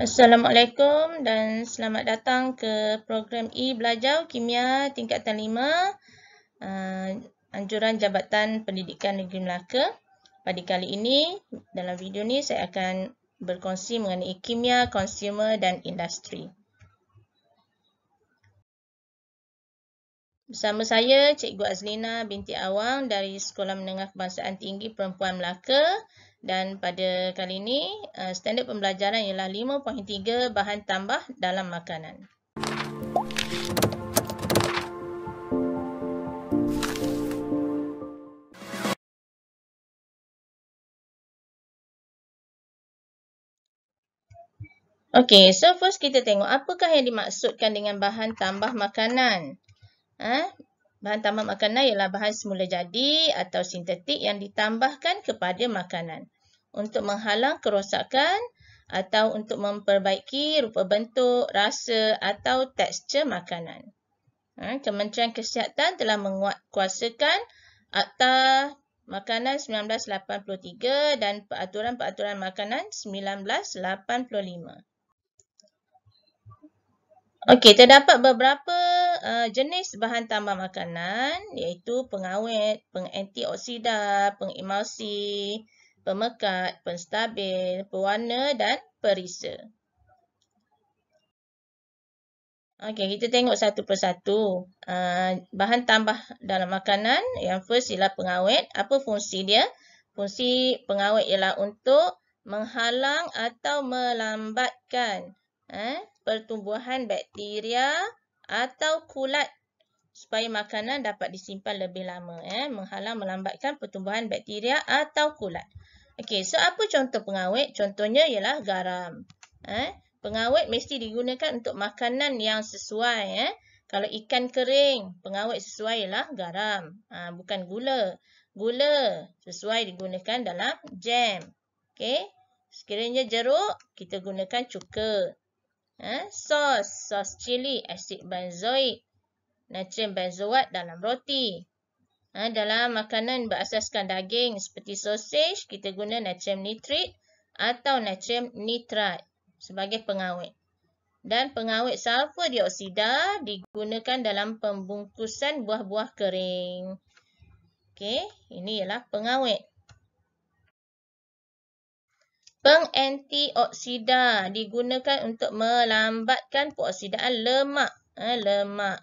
Assalamualaikum dan selamat datang ke program E Belajar Kimia Tingkatan 5 uh, Anjuran Jabatan Pendidikan Negeri Melaka. Pada kali ini, dalam video ni saya akan berkongsi mengenai kimia, consumer dan industri. Bersama saya, Cikgu Azlina binti Awang dari Sekolah Menengah Kebangsaan Tinggi Perempuan Melaka dan pada kali ini, eh, standard pembelajaran ialah 5.3 bahan tambah dalam makanan. Okey, so first kita tengok apakah yang dimaksudkan dengan bahan tambah makanan. Eh? Bahan tambah makanan ialah bahan semula jadi atau sintetik yang ditambahkan kepada makanan untuk menghalang kerosakan atau untuk memperbaiki rupa bentuk, rasa atau tekstur makanan. Eh? Kementerian Kesihatan telah menguatkuasakan Akta Makanan 1983 dan Peraturan-Peraturan Makanan 1985. Okey, terdapat beberapa uh, jenis bahan tambah makanan iaitu pengawet, pengantioksida, pengemulsi, pemekat, penstabil, pewarna dan perisa. Okey, kita tengok satu persatu uh, bahan tambah dalam makanan. Yang first ialah pengawet. Apa fungsi dia? Fungsi pengawet ialah untuk menghalang atau melambatkan eh, pertumbuhan bakteria atau kulat supaya makanan dapat disimpan lebih lama eh menghalang melambatkan pertumbuhan bakteria atau kulat. Okey, so apa contoh pengawet? Contohnya ialah garam. Eh, pengawet mesti digunakan untuk makanan yang sesuai eh. Kalau ikan kering, pengawet sesuai ialah garam. Ha, bukan gula. Gula sesuai digunakan dalam jam. Okey. Sekiranya jeruk, kita gunakan cuka. Eh, sos, sos cili, asid benzoik, natrium benzoat dalam roti. Eh, dalam makanan berasaskan daging seperti sausage, kita guna natrium nitrit atau natrium nitrat sebagai pengawet. Dan pengawet sulfur dioksida digunakan dalam pembungkusan buah-buah kering. Okey, ini ialah pengawet pengantioksida digunakan untuk melambatkan peroksidaan lemak. Eh, lemak.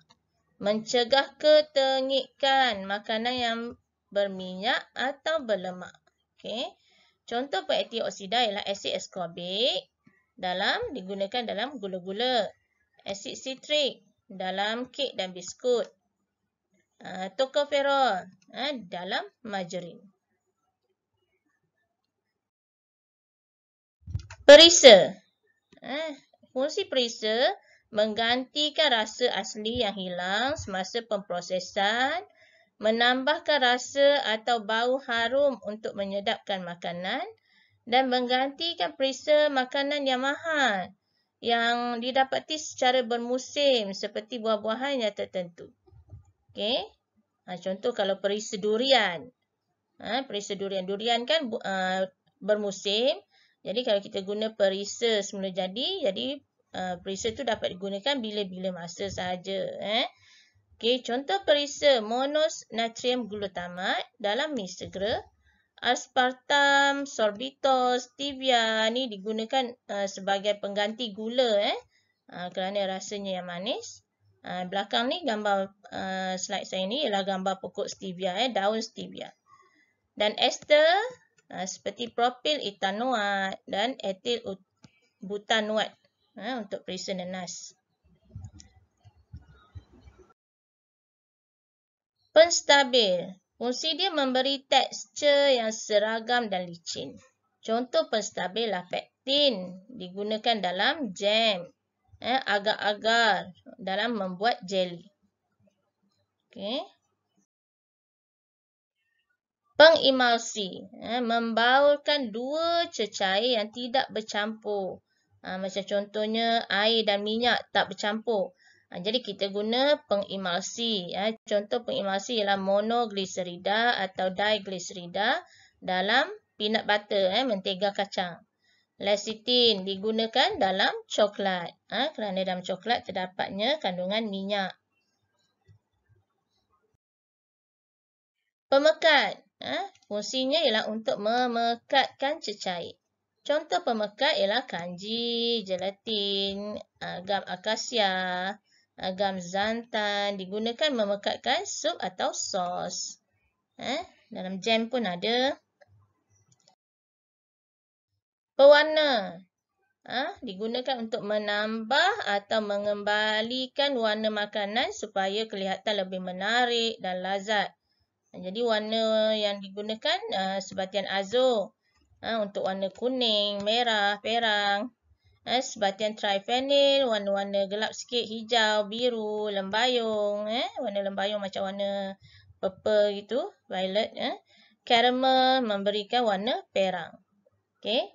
Mencegah ketengikan makanan yang berminyak atau berlemak. Okay. Contoh pengantioksida ialah asid ascorbic dalam digunakan dalam gula-gula. Asid citric dalam kek dan biskut. Uh, ha, tocopherol uh, ha, dalam margarine. Perisa. Eh, fungsi perisa menggantikan rasa asli yang hilang semasa pemprosesan, menambahkan rasa atau bau harum untuk menyedapkan makanan dan menggantikan perisa makanan yang mahal yang didapati secara bermusim seperti buah-buahan yang tertentu. Okey. Ha, contoh kalau perisa durian. Ha, perisa durian. Durian kan uh, bermusim. Jadi kalau kita guna perisa semula jadi, jadi uh, perisa tu dapat digunakan bila-bila masa sahaja. Eh? Okay, contoh perisa monos natrium glutamate dalam mie segera. Aspartam, sorbitol, stevia ni digunakan uh, sebagai pengganti gula eh? uh, kerana rasanya yang manis. Uh, belakang ni gambar uh, slide saya ni ialah gambar pokok stevia, eh? daun stevia. Dan ester, Ah, seperti propil etanoat dan etil butanoat ah, untuk perisa nenas. Penstabil. Fungsi dia memberi tekstur yang seragam dan licin. Contoh penstabil lah pektin digunakan dalam jam, agar-agar eh, dalam membuat jelly. Okay pengemulsi eh, membaulkan dua cecair yang tidak bercampur. Ha, macam contohnya air dan minyak tak bercampur. Ha, jadi kita guna pengemulsi. Eh. Contoh pengemulsi ialah monoglycerida atau diglycerida dalam peanut butter, eh, mentega kacang. Lecithin digunakan dalam coklat. Ha, kerana dalam coklat terdapatnya kandungan minyak. Pemekat. Ha? Fungsinya ialah untuk memekatkan cecair. Contoh pemekat ialah kanji, gelatin, ha, gam akasia, ha, gam zantan. Digunakan memekatkan sup atau sos. Ha? Dalam jam pun ada. Pewarna. Ha? Digunakan untuk menambah atau mengembalikan warna makanan supaya kelihatan lebih menarik dan lazat. Jadi warna yang digunakan uh, eh, sebatian azo uh, eh, untuk warna kuning, merah, perang. Uh, eh, sebatian trifenil, warna-warna gelap sikit, hijau, biru, lembayung. Eh? Warna lembayung macam warna purple gitu, violet. Eh? Caramel memberikan warna perang. Okay.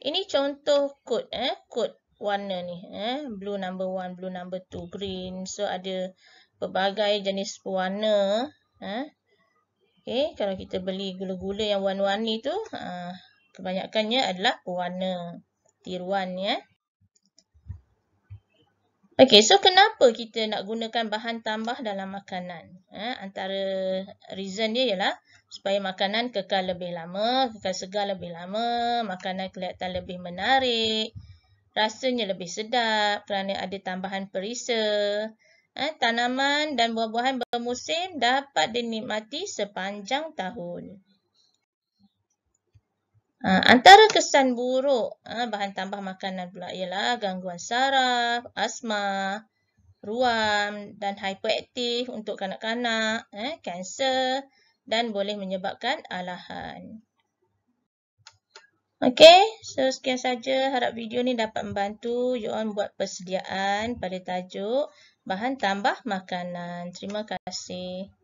Ini contoh kod, eh? kod warna ni. Eh? Blue number one, blue number two, green. So ada pelbagai jenis warna. Eh? Okay, kalau kita beli gula-gula yang warna-warni tu, ah, kebanyakannya adalah pewarna tiruan ya. Okay, so kenapa kita nak gunakan bahan tambah dalam makanan? Eh, antara reason dia ialah supaya makanan kekal lebih lama, kekal segar lebih lama, makanan kelihatan lebih menarik, rasanya lebih sedap kerana ada tambahan perisa eh, tanaman dan buah-buahan bermusim dapat dinikmati sepanjang tahun. Ha, antara kesan buruk ha, bahan tambah makanan pula ialah gangguan saraf, asma, ruam dan hiperaktif untuk kanak-kanak, eh, kanser dan boleh menyebabkan alahan. Okey, so sekian saja. Harap video ni dapat membantu you on buat persediaan pada tajuk bahan tambah makanan. Terima kasih.